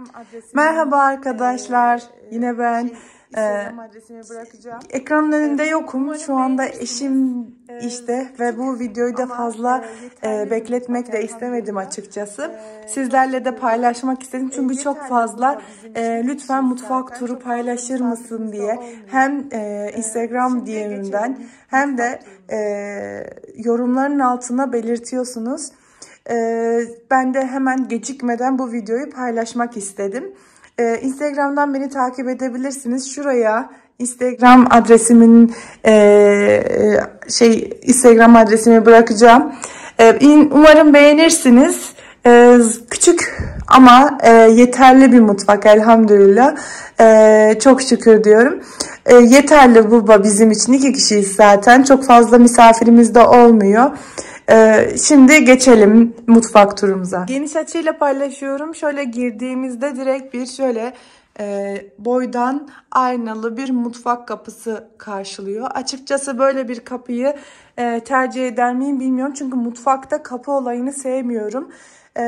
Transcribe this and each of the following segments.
Instagram adresimi... Merhaba arkadaşlar. Ee, şey, e, Yine ben. Şey, Instagram adresimi bırakacağım. Ekranın önünde ee, yokum. Şu anda eşim ee, işte ve bu videoyu da fazla e, e, bekletmek de istemedim açıkçası. Sizlerle de paylaşmak istedim. Çünkü e, şey çok fazla lütfen mutfak turu paylaşır mısın diye hem Instagram DM'imden hem de yorumların altına belirtiyorsunuz. Ee, ben de hemen gecikmeden bu videoyu paylaşmak istedim. Ee, Instagram'dan beni takip edebilirsiniz. Şuraya Instagram adresimin e, e, şey Instagram adresimi bırakacağım. Ee, umarım beğenirsiniz. Küçük ama e, yeterli bir mutfak elhamdülillah. Çok şükür diyorum. Yeterli bu bizim için iki kişiyiz zaten. Çok fazla misafirimiz de olmuyor. Ee, şimdi geçelim mutfak turumuza. Geniş açıyla paylaşıyorum. Şöyle girdiğimizde direkt bir şöyle e, boydan aynalı bir mutfak kapısı karşılıyor. Açıkçası böyle bir kapıyı e, tercih eder miyim bilmiyorum. Çünkü mutfakta kapı olayını sevmiyorum. E,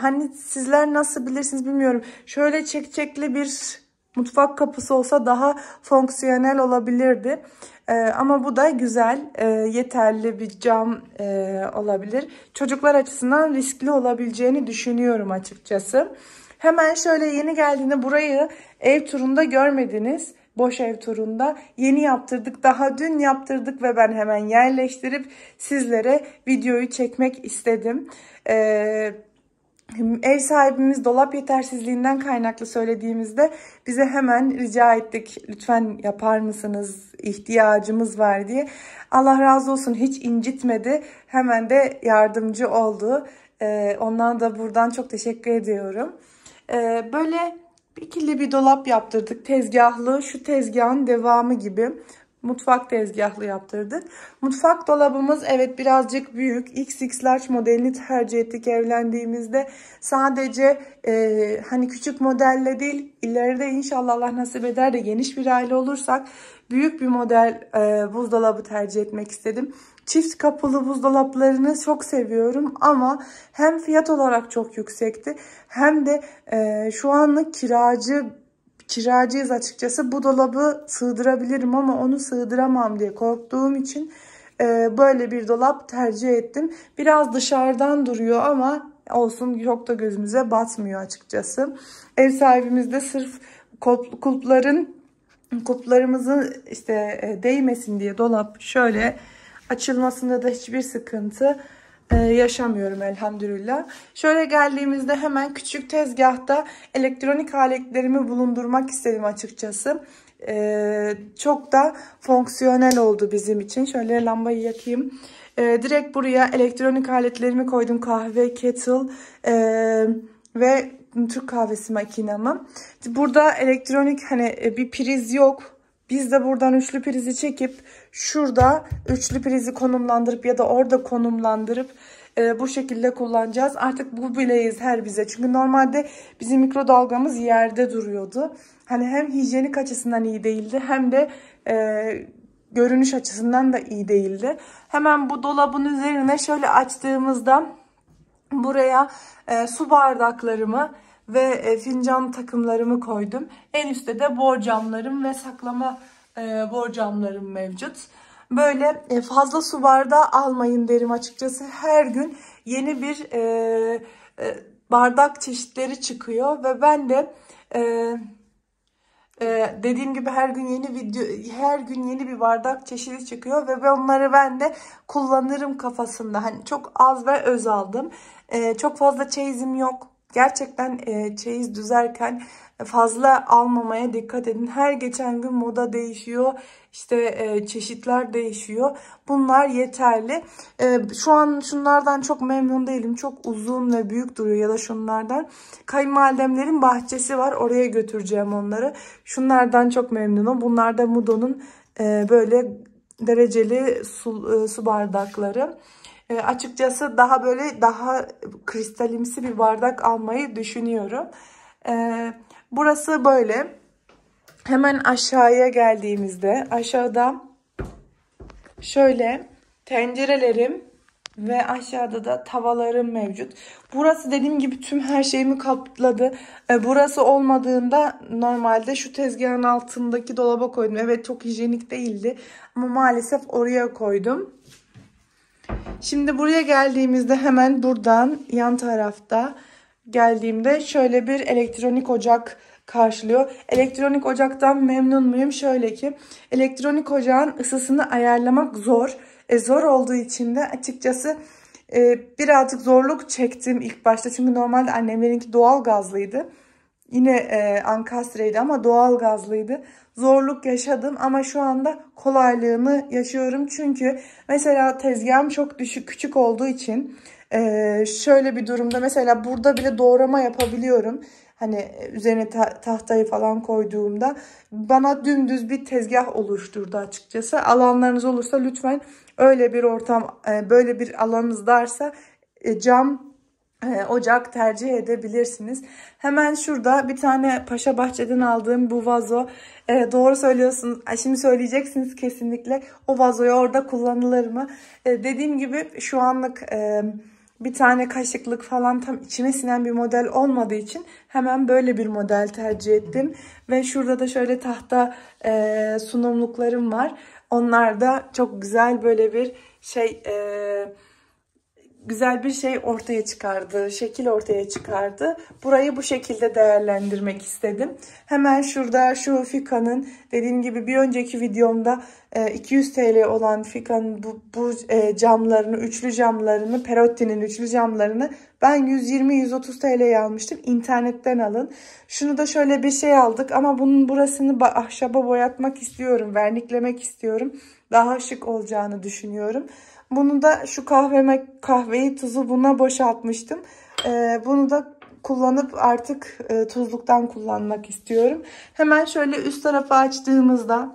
hani sizler nasıl bilirsiniz bilmiyorum. Şöyle çekçekli bir Mutfak kapısı olsa daha fonksiyonel olabilirdi. E, ama bu da güzel, e, yeterli bir cam e, olabilir. Çocuklar açısından riskli olabileceğini düşünüyorum açıkçası. Hemen şöyle yeni geldiğinde burayı ev turunda görmediniz. Boş ev turunda yeni yaptırdık. Daha dün yaptırdık ve ben hemen yerleştirip sizlere videoyu çekmek istedim. Ee, ev sahibimiz dolap yetersizliğinden kaynaklı söylediğimizde bize hemen rica ettik lütfen yapar mısınız ihtiyacımız var diye. Allah razı olsun hiç incitmedi hemen de yardımcı oldu. Ee, ondan da buradan çok teşekkür ediyorum. Ee, böyle ikili bir dolap yaptırdık tezgahlı şu tezgahın devamı gibi. Mutfak tezgahlı yaptırdık. Mutfak dolabımız evet birazcık büyük. XX large modelini tercih ettik evlendiğimizde. Sadece e, hani küçük modelle değil ileride inşallah Allah nasip eder de geniş bir aile olursak büyük bir model e, buzdolabı tercih etmek istedim. Çift kapılı buzdolaplarını çok seviyorum ama hem fiyat olarak çok yüksekti hem de e, şu anlık kiracı kiracıyız açıkçası. Bu dolabı sığdırabilirim ama onu sığdıramam diye korktuğum için e, böyle bir dolap tercih ettim. Biraz dışarıdan duruyor ama olsun çok da gözümüze batmıyor açıkçası. Ev sahibimiz de sırf kulpların kulplarımızın işte e, değmesin diye dolap şöyle açılmasında da hiçbir sıkıntı ee, yaşamıyorum elhamdülillah. Şöyle geldiğimizde hemen küçük tezgahta elektronik aletlerimi bulundurmak istedim açıkçası. E, çok da fonksiyonel oldu bizim için. Şöyle lambayı yakayım. E, direkt buraya elektronik aletlerimi koydum. Kahve, kettle e, ve Türk kahvesi makinamı. Burada elektronik hani e, bir priz yok biz de buradan üçlü prizi çekip şurada üçlü prizi konumlandırıp ya da orada konumlandırıp e, bu şekilde kullanacağız. Artık bu bile yeter bize. Çünkü normalde bizim mikrodalgamız yerde duruyordu. Hani hem hijyenik açısından iyi değildi hem de e, görünüş açısından da iyi değildi. Hemen bu dolabın üzerine şöyle açtığımızda buraya e, su bardaklarımı ve e, fincan takımlarımı koydum. En üstte de borcamlarım ve saklama e, borcamlarım mevcut. Böyle e, fazla su bardağı almayın derim açıkçası. Her gün yeni bir bardak çeşitleri çıkıyor ve ben de dediğim gibi her gün yeni video her gün yeni bir bardak çeşidi çıkıyor ve ben onları ben de kullanırım kafasında. Hani çok az ve öz aldım. çok fazla çeyizim yok gerçekten e, çeyiz düzerken fazla almamaya dikkat edin. Her geçen gün moda değişiyor. İşte e, çeşitler değişiyor. Bunlar yeterli. E, şu an şunlardan çok memnun değilim. Çok uzun ve büyük duruyor ya da şunlardan. Kayınvalidemlerin bahçesi var. Oraya götüreceğim onları. Şunlardan çok memnunum. Bunlar da Mudo'nun e, böyle dereceli su, e, su bardakları. E, açıkçası daha böyle daha kristalimsi bir bardak almayı düşünüyorum. E, burası böyle. Hemen aşağıya geldiğimizde aşağıda şöyle tencerelerim ve aşağıda da tavalarım mevcut. Burası dediğim gibi tüm her şeyimi kapladı. E, burası olmadığında normalde şu tezgahın altındaki dolaba koydum. Evet çok hijyenik değildi ama maalesef oraya koydum. Şimdi buraya geldiğimizde hemen buradan yan tarafta geldiğimde şöyle bir elektronik ocak karşılıyor. Elektronik ocaktan memnun muyum? Şöyle ki elektronik ocağın ısısını ayarlamak zor. E, zor olduğu için de açıkçası e, birazcık zorluk çektim ilk başta. Çünkü normalde annemlerinki doğal gazlıydı. Yine e, ankastre'ydi ama doğal gazlıydı zorluk yaşadım ama şu anda kolaylığını yaşıyorum. Çünkü mesela tezgahım çok düşük küçük olduğu için ee, şöyle bir durumda mesela burada bile doğrama yapabiliyorum. Hani üzerine ta tahtayı falan koyduğumda bana dümdüz bir tezgah oluşturdu açıkçası. Alanlarınız olursa lütfen öyle bir ortam e, böyle bir alanınız varsa e, cam e, ocak tercih edebilirsiniz. Hemen şurada bir tane Paşa Bahçe'den aldığım bu vazo. E, doğru söylüyorsunuz. Şimdi söyleyeceksiniz kesinlikle. O vazoyu orada kullanılır mı? E, dediğim gibi şu anlık e, bir tane kaşıklık falan tam içime sinen bir model olmadığı için hemen böyle bir model tercih ettim. Ve şurada da şöyle tahta e, sunumluklarım var. Onlar da çok güzel böyle bir şey... E, güzel bir şey ortaya çıkardı, şekil ortaya çıkardı. Burayı bu şekilde değerlendirmek istedim. Hemen şurada şu fikanın dediğim gibi bir önceki videomda 200 e, TL olan fikanın bu, bu e, camlarını, üçlü camlarını, Perotti'nin üçlü camlarını ben 120-130 TL'ye almıştım. İnternetten alın. Şunu da şöyle bir şey aldık ama bunun burasını ahşaba boyatmak istiyorum, verniklemek istiyorum. Daha şık olacağını düşünüyorum. Bunu da şu kahveme kahveyi tuzu buna boşaltmıştım. Ee, bunu da kullanıp artık e, tuzluktan kullanmak istiyorum. Hemen şöyle üst tarafı açtığımızda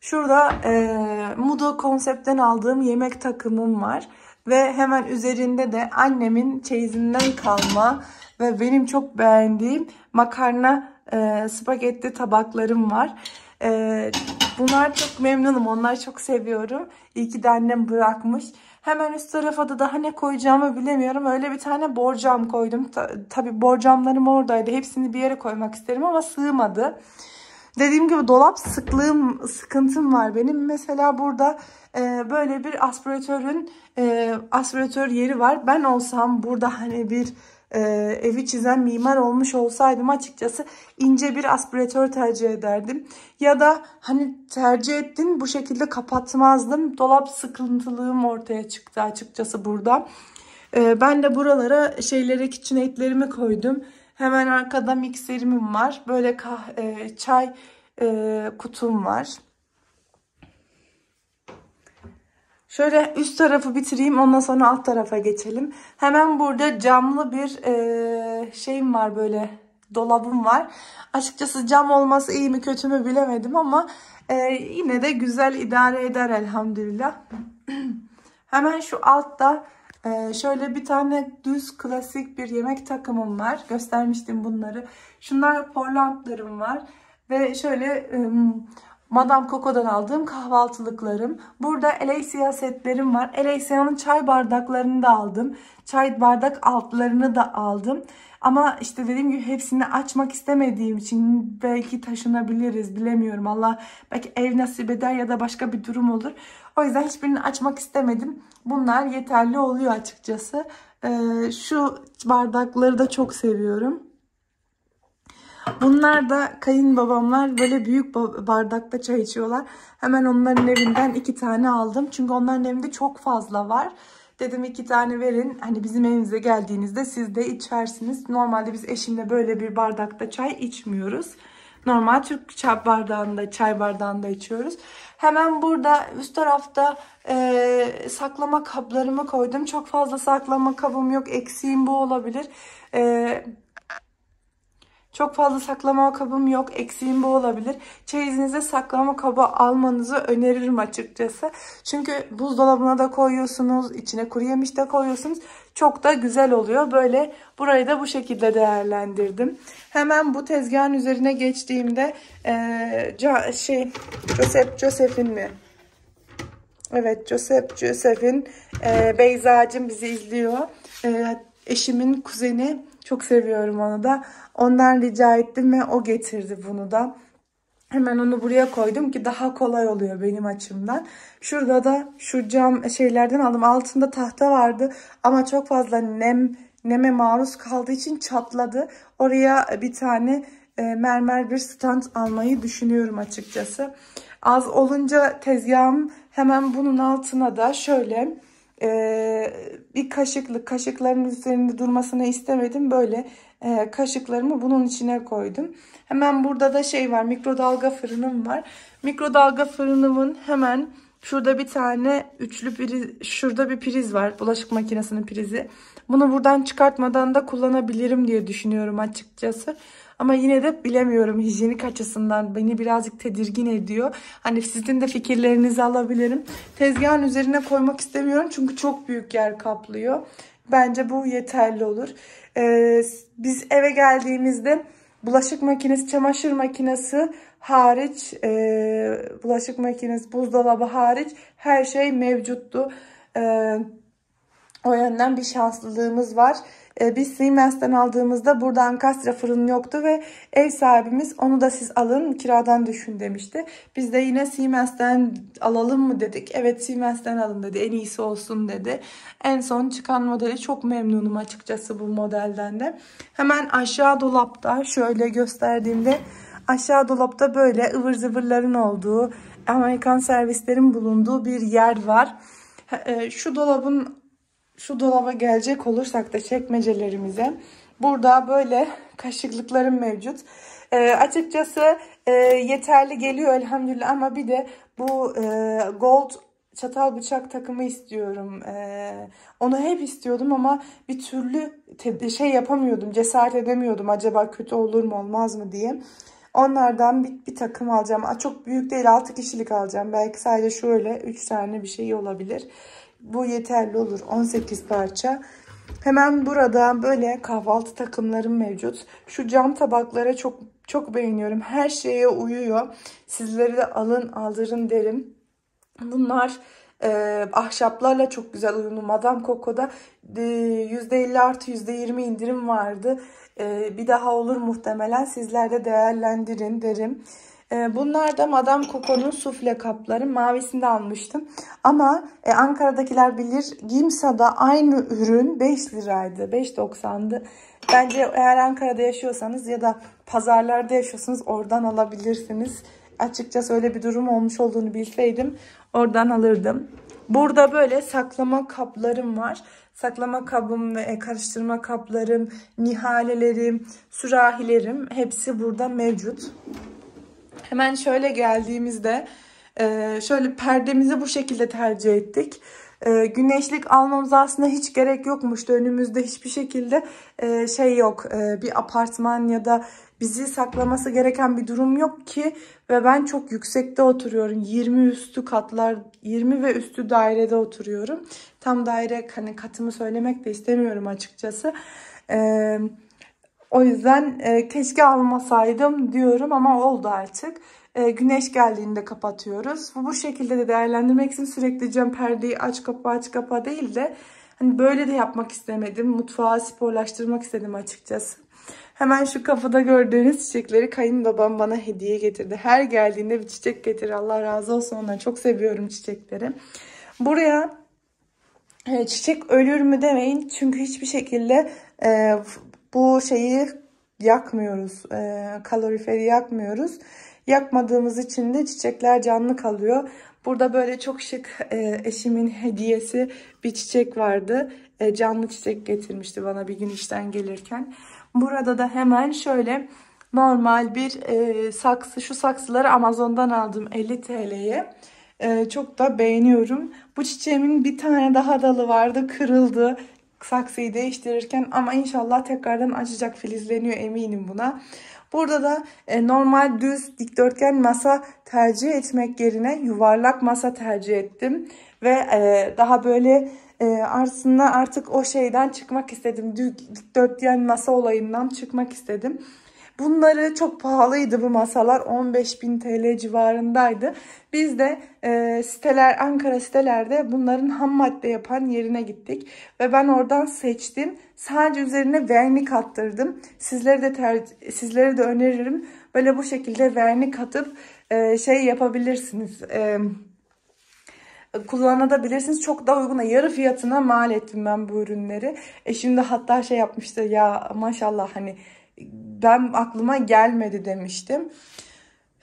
şurada e, Mudo konseptten aldığım yemek takımım var. Ve hemen üzerinde de annemin çeyizinden kalma ve benim çok beğendiğim makarna e, spagetti tabaklarım var. Ee, bunlar çok memnunum. Onları çok seviyorum. İyi ki de annem bırakmış. Hemen üst tarafa da daha ne koyacağımı bilemiyorum. Öyle bir tane borcam koydum. Ta tabii borcamlarım oradaydı. Hepsini bir yere koymak isterim ama sığmadı. Dediğim gibi dolap sıklığım, sıkıntım var benim. Mesela burada e, böyle bir aspiratörün e, aspiratör yeri var. Ben olsam burada hani bir e, evi çizen mimar olmuş olsaydım açıkçası ince bir aspiratör tercih ederdim. Ya da hani tercih ettin bu şekilde kapatmazdım. Dolap sıkıntılığım ortaya çıktı açıkçası burada. E, ben de buralara şeyleri için etlerimi koydum. Hemen arkada mikserim var. Böyle kah e, çay e, kutum var. Şöyle üst tarafı bitireyim ondan sonra alt tarafa geçelim. Hemen burada camlı bir e, şeyim var böyle dolabım var. Açıkçası cam olması iyi mi kötü mü bilemedim ama e, yine de güzel idare eder elhamdülillah. Hemen şu altta ee, şöyle bir tane düz klasik bir yemek takımım var. Göstermiştim bunları. Şunlar porlantlarım var. Ve şöyle Madame Coco'dan aldığım kahvaltılıklarım. Burada Eleysia setlerim var. Siya'nın çay bardaklarını da aldım. Çay bardak altlarını da aldım. Ama işte dediğim gibi hepsini açmak istemediğim için belki taşınabiliriz bilemiyorum. Allah belki ev nasip eder ya da başka bir durum olur. O yüzden hiçbirini açmak istemedim. Bunlar yeterli oluyor açıkçası. Ee, şu bardakları da çok seviyorum. Bunlar da kayınbabamlar böyle büyük bardakta çay içiyorlar. Hemen onların evinden iki tane aldım. Çünkü onların evinde çok fazla var. Dedim iki tane verin. Hani bizim evimize geldiğinizde siz de içersiniz. Normalde biz eşimle böyle bir bardakta çay içmiyoruz. Normal Türk çay bardağında, çay bardağında içiyoruz. Hemen burada üst tarafta e, saklama kaplarımı koydum. Çok fazla saklama kabım yok. Eksiğim bu olabilir. E, çok fazla saklama kabım yok. Eksiğim bu olabilir. Çeyizinize saklama kabı almanızı öneririm açıkçası. Çünkü buzdolabına da koyuyorsunuz. içine kuru yemiş de koyuyorsunuz. Çok da güzel oluyor. Böyle burayı da bu şekilde değerlendirdim. Hemen bu tezgahın üzerine geçtiğimde ee, şey Joseph, Joseph'in mi? Evet Joseph, Joseph'in e, Beyza'cım bizi izliyor. E, eşimin kuzeni çok seviyorum onu da. Ondan rica ettim ve o getirdi bunu da. Hemen onu buraya koydum ki daha kolay oluyor benim açımdan. Şurada da şu cam şeylerden aldım. Altında tahta vardı ama çok fazla nem neme maruz kaldığı için çatladı. Oraya bir tane e, mermer bir stand almayı düşünüyorum açıkçası. Az olunca tezgahım hemen bunun altına da şöyle e, bir kaşıklık kaşıkların üzerinde durmasını istemedim. Böyle e, kaşıklarımı bunun içine koydum. Hemen burada da şey var mikrodalga fırınım var. Mikrodalga fırınımın hemen şurada bir tane üçlü bir şurada bir priz var. Bulaşık makinesinin prizi. Bunu buradan çıkartmadan da kullanabilirim diye düşünüyorum açıkçası. Ama yine de bilemiyorum hijyenik açısından beni birazcık tedirgin ediyor. Hani sizin de fikirlerinizi alabilirim. Tezgahın üzerine koymak istemiyorum çünkü çok büyük yer kaplıyor. Bence bu yeterli olur. Ee, biz eve geldiğimizde bulaşık makinesi, çamaşır makinesi hariç, e, bulaşık makinesi, buzdolabı hariç her şey mevcuttu. E, o yönden bir şanslılığımız var. E, biz Siemens'ten aldığımızda burada Ankastra fırın yoktu ve ev sahibimiz onu da siz alın kiradan düşün demişti. Biz de yine Siemens'ten alalım mı dedik. Evet Siemens'ten alın dedi en iyisi olsun dedi. En son çıkan modeli çok memnunum açıkçası bu modelden de. Hemen aşağı dolapta şöyle gösterdiğimde aşağı dolapta böyle ıvır zıvırların olduğu Amerikan servislerin bulunduğu bir yer var. E, şu dolabın şu dolaba gelecek olursak da çekmecelerimize burada böyle kaşıklıklarım mevcut. E, açıkçası e, yeterli geliyor elhamdülillah ama bir de bu e, gold çatal bıçak takımı istiyorum. Ee, onu hep istiyordum ama bir türlü şey yapamıyordum, cesaret edemiyordum. Acaba kötü olur mu olmaz mı diye. Onlardan bir, bir takım alacağım. Aa, çok büyük değil 6 kişilik alacağım. Belki sadece şöyle 3 tane bir şey olabilir. Bu yeterli olur. 18 parça. Hemen burada böyle kahvaltı takımlarım mevcut. Şu cam tabaklara çok çok beğeniyorum. Her şeye uyuyor. Sizleri de alın aldırın derim. Bunlar e, ahşaplarla çok güzel uyumlu. Madame Coco'da e, %50 artı %20 indirim vardı. E, bir daha olur muhtemelen. Sizler de değerlendirin derim. Ee, bunlar da Madame Coco'nun sufle kapları mavisinde almıştım. Ama e, Ankara'dakiler bilir Gimsa'da aynı ürün 5 liraydı 5.90'dı. Bence eğer Ankara'da yaşıyorsanız ya da pazarlarda yaşıyorsanız oradan alabilirsiniz. Açıkçası öyle bir durum olmuş olduğunu bilseydim oradan alırdım. Burada böyle saklama kaplarım var. Saklama kabım ve e, karıştırma kaplarım, nihalelerim, sürahilerim hepsi burada mevcut. Hemen şöyle geldiğimizde e, şöyle perdemizi bu şekilde tercih ettik. E, güneşlik almamız aslında hiç gerek yokmuştu. Önümüzde hiçbir şekilde e, şey yok. Bir apartman ya da bizi saklaması gereken bir durum yok ki. Ve ben çok yüksekte oturuyorum. 20 üstü katlar, 20 ve üstü dairede oturuyorum. Tam daire hani katımı söylemek de istemiyorum açıkçası. Evet o yüzden e, keşke almasaydım diyorum ama oldu artık. E, güneş geldiğinde kapatıyoruz. Bu, bu şekilde de değerlendirmek için sürekli cam perdeyi aç kapa aç kapa değil de hani böyle de yapmak istemedim. Mutfağı sporlaştırmak istedim açıkçası. Hemen şu kafada gördüğünüz çiçekleri kayınbabam bana hediye getirdi. Her geldiğinde bir çiçek getir Allah razı olsun ondan. Çok seviyorum çiçekleri. Buraya e, çiçek ölür mü demeyin. Çünkü hiçbir şekilde e, bu şeyi yakmıyoruz. E, kaloriferi yakmıyoruz. Yakmadığımız için de çiçekler canlı kalıyor. Burada böyle çok şık e, eşimin hediyesi bir çiçek vardı. E, canlı çiçek getirmişti bana bir gün işten gelirken. Burada da hemen şöyle normal bir e, saksı. Şu saksıları Amazon'dan aldım 50 TL'ye. E, çok da beğeniyorum. Bu çiçeğimin bir tane daha dalı vardı kırıldı saksıyı değiştirirken ama inşallah tekrardan açacak filizleniyor eminim buna. Burada da e, normal düz dikdörtgen masa tercih etmek yerine yuvarlak masa tercih ettim. Ve e, daha böyle e, aslında artık o şeyden çıkmak istedim. Dikdörtgen masa olayından çıkmak istedim. Bunları çok pahalıydı bu masalar. 15.000 TL civarındaydı. Biz de e, siteler Ankara sitelerde bunların ham madde yapan yerine gittik. Ve ben oradan seçtim. Sadece üzerine vernik attırdım. Sizlere de tercih, sizlere de öneririm. Böyle bu şekilde vernik atıp e, şey yapabilirsiniz. E, kullanabilirsiniz. Çok daha uygun, yarı fiyatına mal ettim ben bu ürünleri. E şimdi hatta şey yapmıştı ya maşallah hani ben aklıma gelmedi demiştim.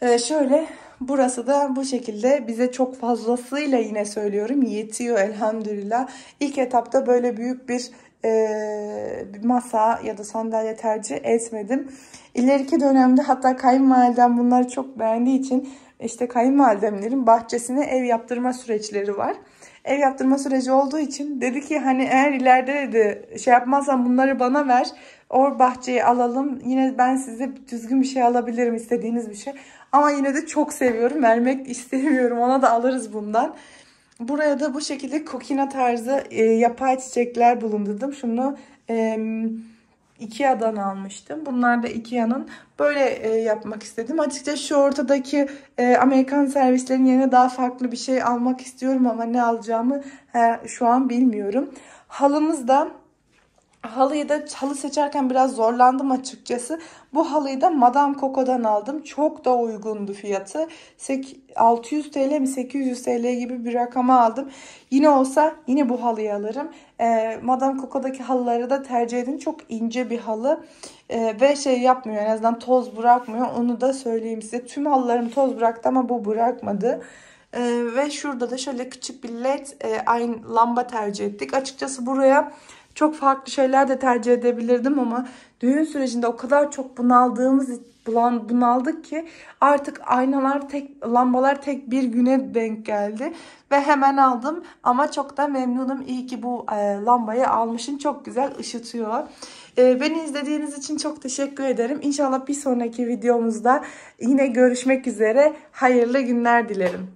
Ee, şöyle burası da bu şekilde bize çok fazlasıyla yine söylüyorum yetiyor elhamdülillah. İlk etapta böyle büyük bir e, masa ya da sandalye tercih etmedim. İleriki dönemde hatta kayınvalidem bunları çok beğendiği için işte kayınvalidemlerin bahçesine ev yaptırma süreçleri var ev yaptırma süreci olduğu için dedi ki hani eğer ileride dedi şey yapmazsan bunları bana ver. Or bahçeyi alalım. Yine ben size düzgün bir şey alabilirim istediğiniz bir şey. Ama yine de çok seviyorum. Vermek istemiyorum. Ona da alırız bundan. Buraya da bu şekilde kokina tarzı e, yapay çiçekler bulundurdum. Şunu e, Ikea'dan almıştım. Bunlar da Ikea'nın böyle e, yapmak istedim. Açıkçası şu ortadaki e, Amerikan servislerin yerine daha farklı bir şey almak istiyorum ama ne alacağımı he, şu an bilmiyorum. Halımız da Halıyı da halı seçerken biraz zorlandım açıkçası. Bu halıyı da Madame Coco'dan aldım. Çok da uygundu fiyatı. 600 TL mi 800 TL gibi bir rakama aldım. Yine olsa yine bu halıyı alırım. Ee, Madame Coco'daki halıları da tercih edin. Çok ince bir halı ee, ve şey yapmıyor en azından toz bırakmıyor. Onu da söyleyeyim size. Tüm halılarım toz bıraktı ama bu bırakmadı. Ee, ve şurada da şöyle küçük bir led e, aynı lamba tercih ettik. Açıkçası buraya çok farklı şeyler de tercih edebilirdim ama düğün sürecinde o kadar çok bunaldığımız bunaldık ki artık aynalar tek lambalar tek bir güne denk geldi ve hemen aldım ama çok da memnunum iyi ki bu e, lambayı almışım çok güzel ışıtıyor e, beni izlediğiniz için çok teşekkür ederim İnşallah bir sonraki videomuzda yine görüşmek üzere hayırlı günler dilerim